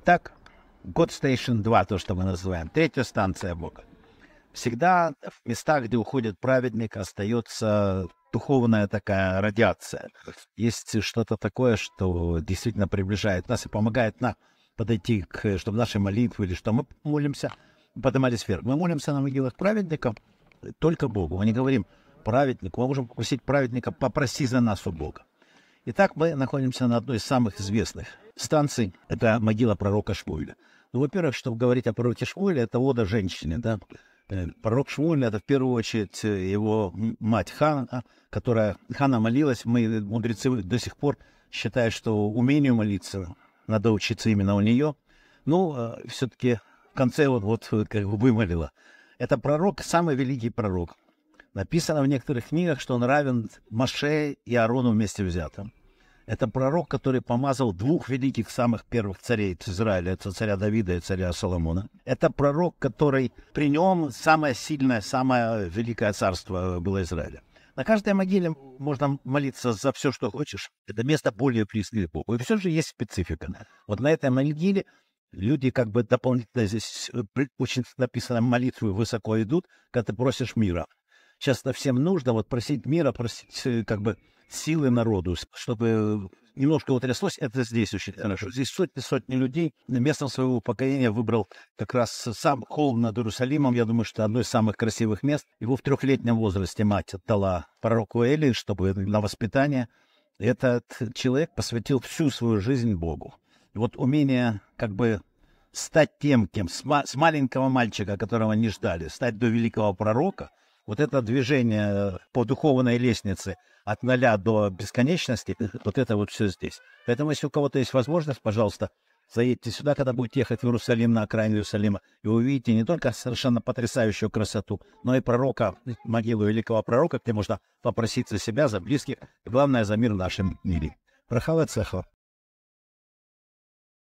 Итак, God Station 2, то, что мы называем, третья станция Бога. Всегда в местах, где уходит праведник, остается духовная такая радиация. Есть что-то такое, что действительно приближает нас и помогает нам подойти к, чтобы наши молитвы или что мы молимся, поднимались вверх. Мы молимся на могилах праведников только Богу. Мы не говорим праведнику, мы можем попросить праведника, попроси за нас у Бога. Итак, мы находимся на одной из самых известных станций — это могила пророка Шмуэля. Ну, во-первых, чтобы говорить о пророке Шмуэле, это вода женщины, да. Э, пророк Шмуэль — это в первую очередь э, его мать Хана, которая... Хана молилась, мы, э, мудрецы, до сих пор считают, что умению молиться надо учиться именно у нее. Ну, а все-таки в конце вот, вот как бы вымолила. Это пророк, самый великий пророк. Написано в некоторых книгах, что он равен Маше и Арону вместе взятым. Это пророк, который помазал двух великих самых первых царей Израиля. Это царя Давида и царя Соломона. Это пророк, который при нем самое сильное, самое великое царство было Израиля. На каждой могиле можно молиться за все, что хочешь. Это место более близкое к Богу. И все же есть специфика. Вот на этой могиле люди как бы дополнительно здесь э, очень написано молитвы высоко идут, когда ты просишь мира. Часто всем нужно вот просить мира, просить э, как бы силы народу, чтобы э, немножко вот тряслось, это здесь очень хорошо. Здесь сотни-сотни людей. Местом своего поколения выбрал как раз сам холм над Иерусалимом. Я думаю, что одно из самых красивых мест. Его в трехлетнем возрасте мать отдала пророку Эли, чтобы на воспитание. Этот человек посвятил всю свою жизнь Богу. И вот умение как бы стать тем, кем с, ма- с маленького мальчика, которого не ждали, стать до великого пророка – вот это движение э, по духовной лестнице от нуля до бесконечности, э, вот это вот все здесь. Поэтому, если у кого-то есть возможность, пожалуйста, заедьте сюда, когда будете ехать в Иерусалим, на окраину Иерусалима, и увидите не только совершенно потрясающую красоту, но и пророка, э, могилу великого пророка, где можно попросить за себя, за близких, и главное, за мир в нашем мире. Прохава Цехова.